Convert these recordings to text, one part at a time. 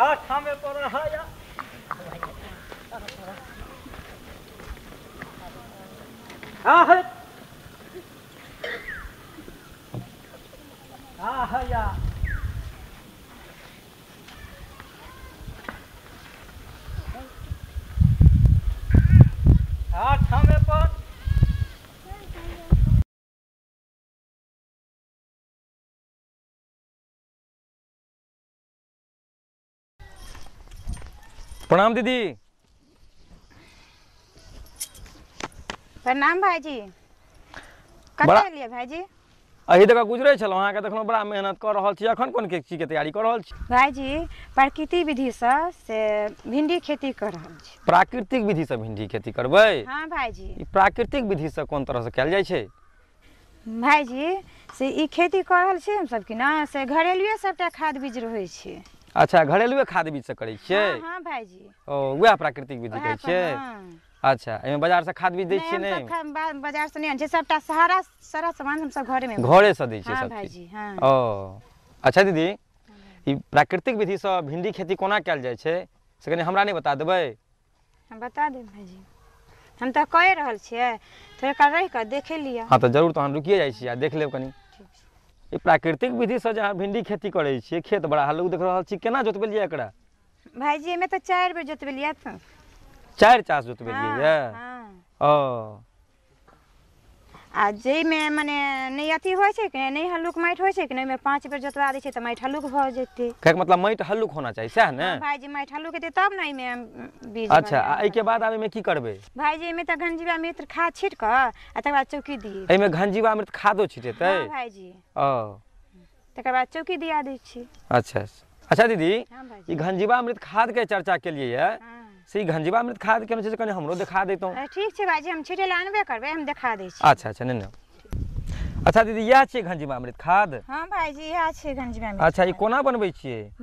आठा में पड़ा है या हाँ है प्रणाम दीदी प्रणाम भाईजी लिए एलियै भाईजी अही तक गुजरे छलहुँ अहाँके देखलहुँ बड़ा मेहनत कर रहल छी अखन कोन के तैयारी कर रहल छी भाईजी प्राकृतिक विधि से से भिंडी खेती कर रहल छी प्राकृतिक विधिसँ भिंडी खेती करबै हाँ भाईजी ई प्राकृतिक से कोन तरहसँ कयल जाइ छै भाईजी से ई खेती कऽ रहल छी सब कि ना से घरेलुए सबटा खाद बीज रहै छै अच्छा घरेलू खाद बीज से करे छियै हां हां भाईजी ओ वएह प्राकृतिक विधि कहै छियै हाँ। अच्छा एमे बाजार से खाद बीज दै छियै नै बाजार से नहीं छै सबटा सारा सारा सामान हम सब घरे में घरे से दे छियै हाँ, सब भाई जी हां ओ अच्छा दीदी ई प्राकृतिक विधि से भिंडी खेती कोना कैल जाय छै से कने हमरा नै बता देबै हम बता देब भाई जी हम त कह रहल छियै थोड़े काल रह के देखे लिया हां त जरूर त हम रुकिए जाय छी आ देख लेब कनी ये प्राकृतिक विधि से जहाँ भिंडी खेती करे खेत बड़ा हाल देख रहा के जोतवलिए जोतबेलियै एकरा भाईजी में तऽ चारि बेर जोतबेलियै चार चास जोतबेलियै हाँ, हाँ। ओ आ जाहिमे मने नहि अथी छै कि हल्लुक माटि छै कि पाँच बेर जोतवा दै छै तऽ माटि हल्लुक भऽ जेतै मतलब माटि हल्लुक होना चाहिए सह ने भाइजी माटि हल्लुक हेतै तब ने बीज अच्छा आ एहिके बाद की करबै भाइजी एहिमे तऽ घनजीवा मित्र खाद छीट कऽ आ तकर बाद चौकी दियै एहिमे घनजीवा मृत खादो छिटेतै भाइजी ओ तकर बाद चौकी दिया दै छी अच्छा अच्छा दीदी ई घनजीवा खाद के चर्चा केलियै यऽ से गंजीबा घंजीवामृत खा दे केने कने हमरो दिखा देतो ठीक छे भाई जी हम छिटे लानबे करबे हम दिखा दे छी अच्छा अच्छा ने अच्छा दीदी या छे गंजीबा अमृत खाद हां भाई जी या छे गंजीबा अमृत अच्छा ई कोना बनबै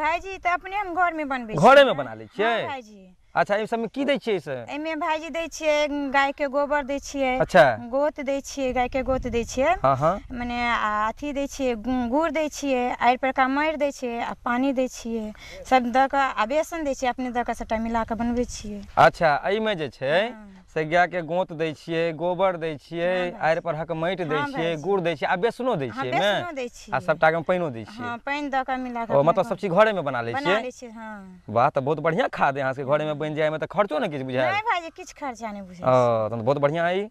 भाई जी त अपने हम घर में बनबै छियै घर में बना लै छियै हां जी अच्छा इन सबमे की दै छियै से एहिमे भाइजी दै छियै गाय के गोबर दै छियै अच्छा गोत दै छियै गाय के गोत दै छियै हाँ, हाँ। मने अथी दै छियै गुड़ दै छियै आरि पर का मारि दै छियै आ पानि दै छियै सब दऽ कऽ आ बेसन दै अपने दऽ कऽ सबटा मिला कऽ बनबै छियै अच्छा एहिमे जे छै हाँ। से गाय के गोत दै छिए गोबर दै छिए हाँ, हाँ। आड़ि पर हक माइट दै हाँ, छिए गुड़ दै छिए आ बेसनो दै छियै ने आ सबटा के पानिओ दै छियै पानि दऽ कऽ मिला के ओ मतलब सब चीज घरे में बना लै छिए छिए बना लै हां वाह त बहुत बढ़िया खाद यहां से घरे में बन जाय में त खर्चो ने किछ बुझाय नहि भाईजी किछ खर्चा नहि बुझाय हां त बहुत बढ़िया आई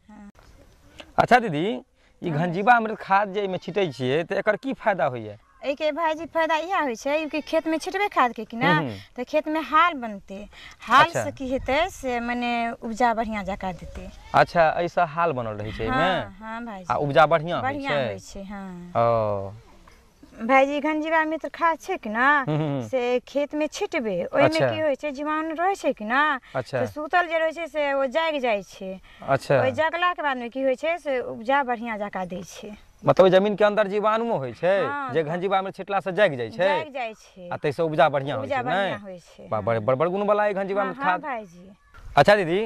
अच्छा दीदी ई घंजीबा अमृत खाद जे में छिटै छिए त एकर की फायदा होइए भाई जी फायदा इएह होइ खेत में छिटबे खाद के कि ना हम्म, हम्म। तो खेत में हाल बनते हाल अच्छा। से की हेत से मैंने उपजा बढ़िया जका देते अच्छा ऐसा हाल बनल रहे हाँ, हाँ भाई उपजा बढ़िया होइ छै हँ हाँ। भाइजी घनजीवा मित्र खाद छै कि ना हम्म, से खेत में छिटबे ओहिमे अच्छा। की होइ छै जीवाणु रहे छै कि अच्छा। से सूतल जे रहे छै से वो जाग जाइ छै अच्छा के बाद में की होइ छै से उपजा बढ़िया जका दे छै मतलब जमीन के अंदर जीवाणुओ हो छै हाँ, जे में छिटला से जाग जाए छै से उपजा बढ़िया होइ हाँ। बड़ बड़ गुण वाला घंजीबा में हाँ, खाद हाँ, अच्छा दीदी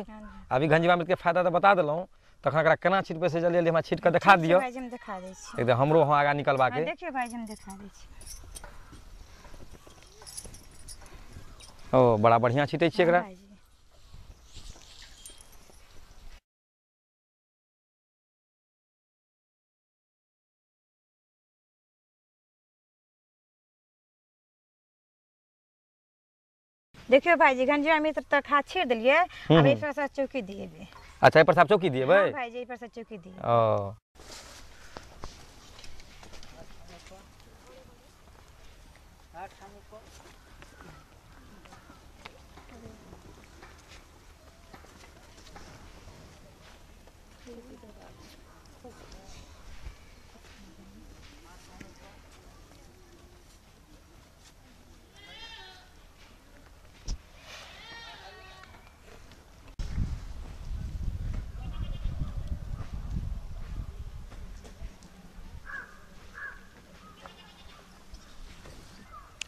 अभी घंजीबा में फायदा तो बता देलौं तखन के छिटपे से जल्दी जल्दी हमरा छिट के देखा दियौ भाईजी हम देखा दै एकदम हमरो हां आगा निकलबा के ओ बड़ा बढ़िया छिटे एक देखियो भाईजी घंजिया में तब तक हाथ छेड़ देलिए अब इ पर चौकी दिए अच्छा इ पर साहब चौकी दिए भाई जी इ पर चौकी दिए ओ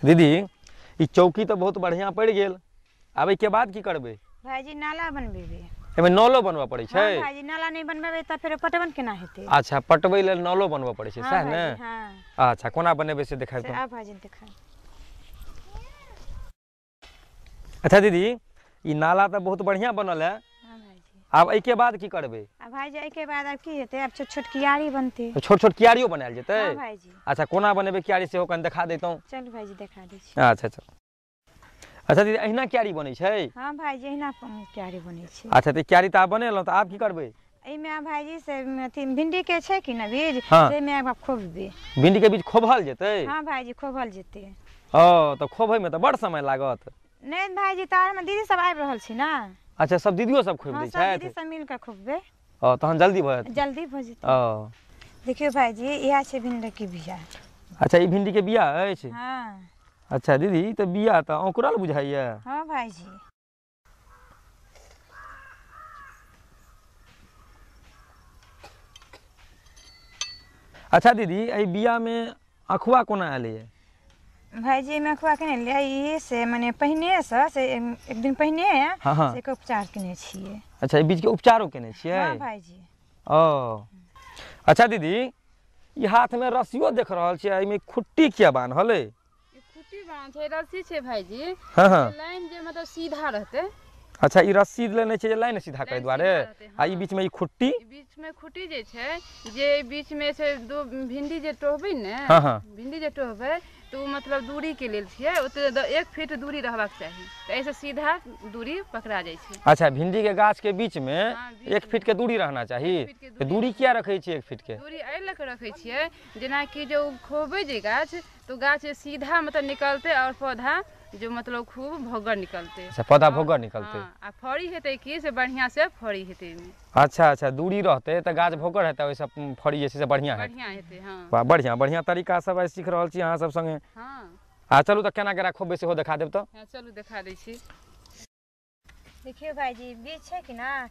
दीदी चौकी तो बहुत बढ़िया पड़ गेल आबे के बाद की करबे भाईजी नाला बनबेबे एमे नलो बनवा पड़े छै हां भाईजी नाला नहीं बनबेबे त फिर पटवन केना हेते अच्छा पटबै ले नलो बनवा पड़े छै सह ने हां अच्छा कोना बनेबे से देखाय तो आ भाईजी देखा अच्छा दीदी ई नाला तो बहुत बढ़िया बनल है आब के बाद की करबे आ भाई भाईजी के बाद आब की हेते आब छोट छोट कियारी बनतै तो छोट छोट कियारियो बनाल जते हां भाई जी अच्छा कोना बनेबे कियारी से हो कन देखा देतौ चल भाई जी देखा दे छी अच्छा अच्छा अच्छा दीदी एहिना कियारी बने छै हां भाई भाईजी अहिना कियारी बने छै अच्छा त कियारी त आब बनेलहुँ त आब की करबे करबै आ भाई जी से अथि भिंडी के छै कि न बीज हाँ। ताहिमे आब खोब दे भिंडी के बीज खोबल जते हां भाई भाईजी खोभल जेतै ओ खोबै में त बड़ समय लागत भाई जी तार में दीदी सब आइब रहल छी ना अच्छा सब दीदियों सब खुब हाँ, दै छथि दीदी सब मिलके खुबबे ओ तहन जल्दी भऽ जेतै जल्दी भऽ जेतै ओ देखियौ भाईजी इएह छै के बिया अच्छा ई भिंडी के बिया है अछि हां अच्छा दीदी तऽ बिया तऽ औंकुरल बुझाइए हां भाई जी अच्छा दीदी ए बिया में अखुआ कोना आले है भाई जी मैं अखबार किने ले आई से माने पहिने से से एक दिन पहिने है हां हां हाँ। से के उपचार किने छिए अच्छा ई बीज के उपचारो किने छिए हां भाई जी ओ अच्छा दीदी ई हाथ में रस्सीओ देख रहल छिए एमे खुट्टी किया हले है खुट्टी बान छै रस्सी छै भाई जी हां हां लाइन जे मतलब सीधा रहते अच्छा ई रस्सी लेने छै जे लाइन सीधा कर द्वारे आ ई हाँ। बीच में ई खुट्टी बीच में खुट्टी जे छै जे बीच में से दो भिंडी जे टोहबै ने हां हां भिंडी जे टोहबै तो मतलब दूरी के लेल छियै ओते एक फीट दूरी रहबाक चाही सीधा दूरी पकड़ा जाए छै अच्छा भिंडी के गाछ के बीच में एक फीट के दूरी रहना चाही दूरी, दूरी किया रखै छियै एक फीट के दूरी एहि रखे कऽ रखै छियै जेनाकि जे खोबै जे गाछ तो गाछ सीधा मतलब निकलते और पौधा जो मतलब खूब भोगर निकलते अच्छा पौधा हाँ, भोगर निकलते हाँ, आ फड़ी हेते की से बढ़िया से फड़ी हेते अच्छा अच्छा दूरी रहते त गाछ भोगर हेतै ओहिसँ फड़ी जे छै से बढ़िया बढ़िया हां वाह बढ़िया बढ़िया तरीका सब आ सीख रहल छी अहां सब संगे हां आ चलू त केना के राखब बेसी हो देखा देब त हां चलू देखा दे छी देखिए भाई जी बीज छै कि ना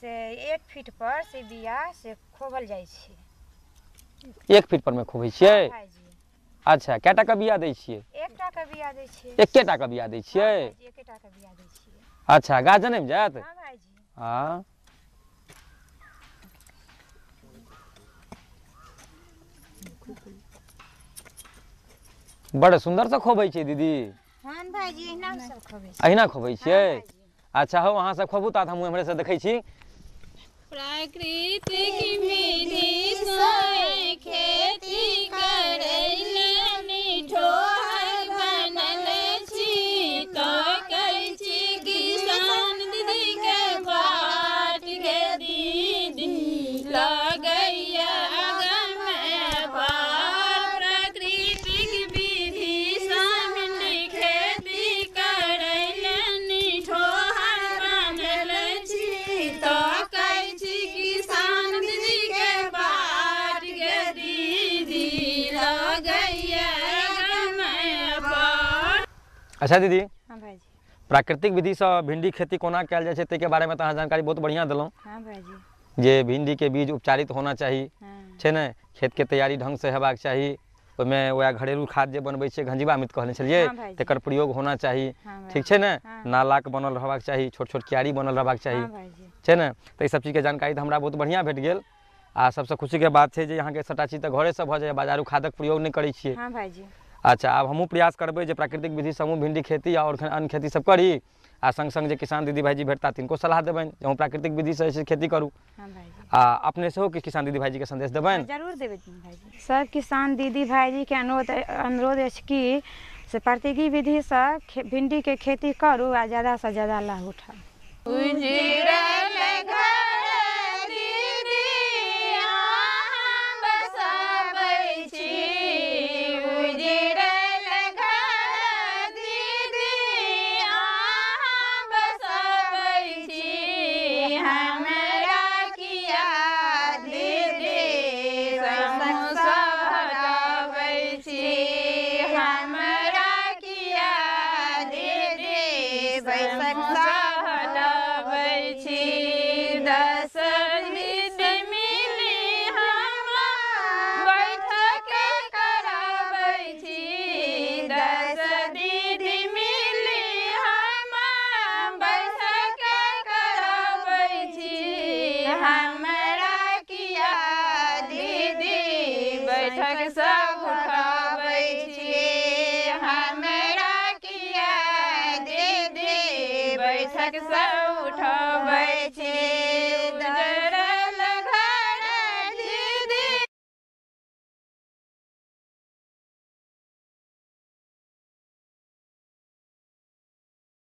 से एक फीट पर से बिया से खोबल जाइ छी एक फीट पर में खोबै छियै हाँ, अच्छा कैटा का बिया दै छियै एकटाके बिया दै छियै एकेटाके बिया दै छियै हाँ, एकेटाके बिया दै छियै अच्छा गाछ जनमि हां हँ भाइजी हँ बड़ सुन्दरसँ खोबै छियै दीदी हन भाइजी अहिना सब खोबै छियै अहिना खोबै हाँ, छियै अच्छा हो वहां से खोबू ता हम हमरे से देखै छी प्रकृति की मेरी अच्छा दीदी हाँ भाई प्राकृतिक विधि से भिंडी खेती कोना कल जाए ते के बारे में जानकारी बहुत बढ़िया दिलों हाँ भाई जे भिंडी के बीज उपचारित होना चाहिए है हाँ। ने खेत के तैयारी ढंग से हेबाक चाहिए उसमें वह घरेलू खाद जो बनबे मित कहने छलिए हाँ तक प्रयोग होना चाहिए हाँ ठीक है ना नाला के बनल रहबाक चाहिए छोट छोट क्यारी बनल रहबाक चाहिए है तो सब चीज के जानकारी हमारा बहुत बढ़िया भेट गया आ सबसे खुशी के बात है जे यहाँ के सटा चीज तो घरे से भाई बाजारू खादक प्रयोग नहीं करे अच्छा आब हम प्रयास करब जे प्राकृतिक विधि समूह भिंडी खेती और अन्य खेती सब करी आ संग संग जे किसान दीदी भाई जी भेटता तिनको सलाह देबनि जो हम प्राकृतिक हाँ हाँ, विधि से खेती करू आ अपने हो कि किसान दीदी के संदेश देबनि जरूर देबै सब किसान दीदी भाई के अनुरोध अनुरोध है कि से प्राकृतिक भिंडी के खेती करू आ से ज़्यादा लाभ उठाउ back inside.